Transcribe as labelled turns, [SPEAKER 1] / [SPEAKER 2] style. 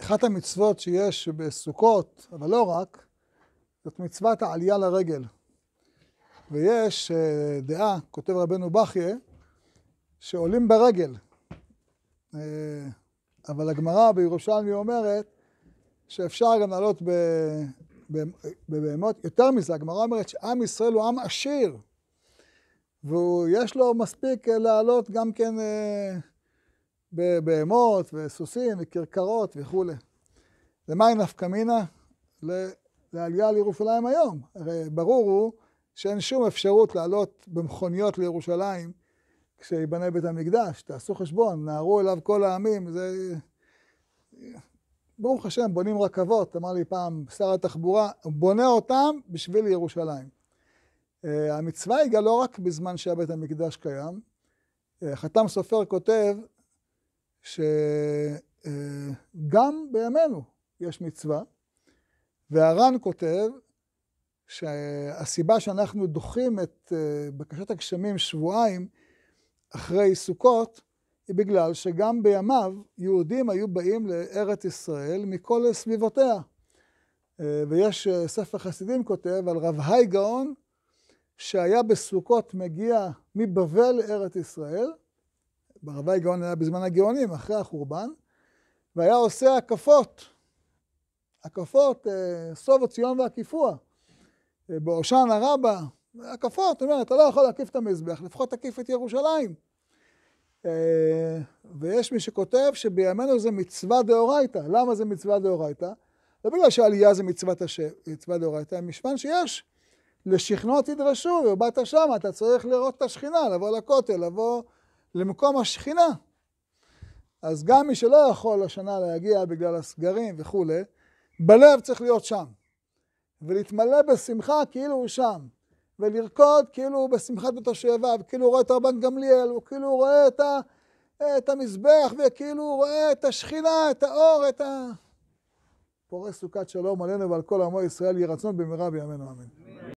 [SPEAKER 1] אחת המצוות שיש בסוכות, אבל לא רק, זאת מצוות העלייה לרגל. ויש אה, דעה, כותב רבנו בכייה, שעולים ברגל. אה, אבל הגמרא בירושלמי אומרת שאפשר גם לעלות בבהמות. יותר מזה, הגמרא אומרת שעם ישראל הוא עם עשיר, ויש לו מספיק אה, לעלות גם כן... בבהמות וסוסים וכרכרות וכולי. למה היא נפקא מינה? לעלייה לירושלים היום. הרי ברור הוא שאין שום אפשרות לעלות במכוניות לירושלים כשיבנה בית המקדש. תעשו חשבון, נהרו אליו כל העמים, זה... ברוך השם, בונים רכבות, אמר לי פעם שר התחבורה, בונה אותם בשביל ירושלים. אה, המצווה היא גם לא רק בזמן שהבית המקדש קיים. אה, חתם סופר כותב שגם בימינו יש מצווה, והר"ן כותב שהסיבה שאנחנו דוחים את אה, בקשת הגשמים שבועיים אחרי סוכות, היא בגלל שגם בימיו יהודים היו באים לארץ ישראל מכל סביבותיה. אה, ויש אה, ספר חסידים כותב על רב היי גאון, שהיה בסוכות מגיע מבבל לארץ ישראל, ברבי גאון היה בזמן הגאונים, אחרי החורבן, והיה עושה הקפות, הקפות, אה, סובו ציון והקיפוע, אה, בראשן הרבה, הקפות, זאת אומרת, אתה לא יכול להקיף את המזבח, לפחות תקיף את ירושלים. אה, ויש מי שכותב שבימינו זה מצווה דאורייתא. למה זה מצווה דאורייתא? לא בגלל שעלייה זה מצוות השם, מצווה דאורייתא, משמן שיש. לשכנו תדרשו, ובאת שמה, אתה צריך לראות את השכינה, לבוא לכותל, לבוא למקום השכינה. אז גם מי שלא יכול השנה להגיע בגלל הסגרים וכולי, בלב צריך להיות שם. ולהתמלא בשמחה כאילו הוא שם. ולרקוד כאילו הוא בשמחת בית השאבה, וכאילו הוא רואה את רבן גמליאל, הוא כאילו רואה את, ה, את המזבח, וכאילו הוא רואה את השכינה, את האור, את ה... פורס סוכת שלום עלינו ועל כל עמו ישראל, יהי רצון במהרה בימינו אמן.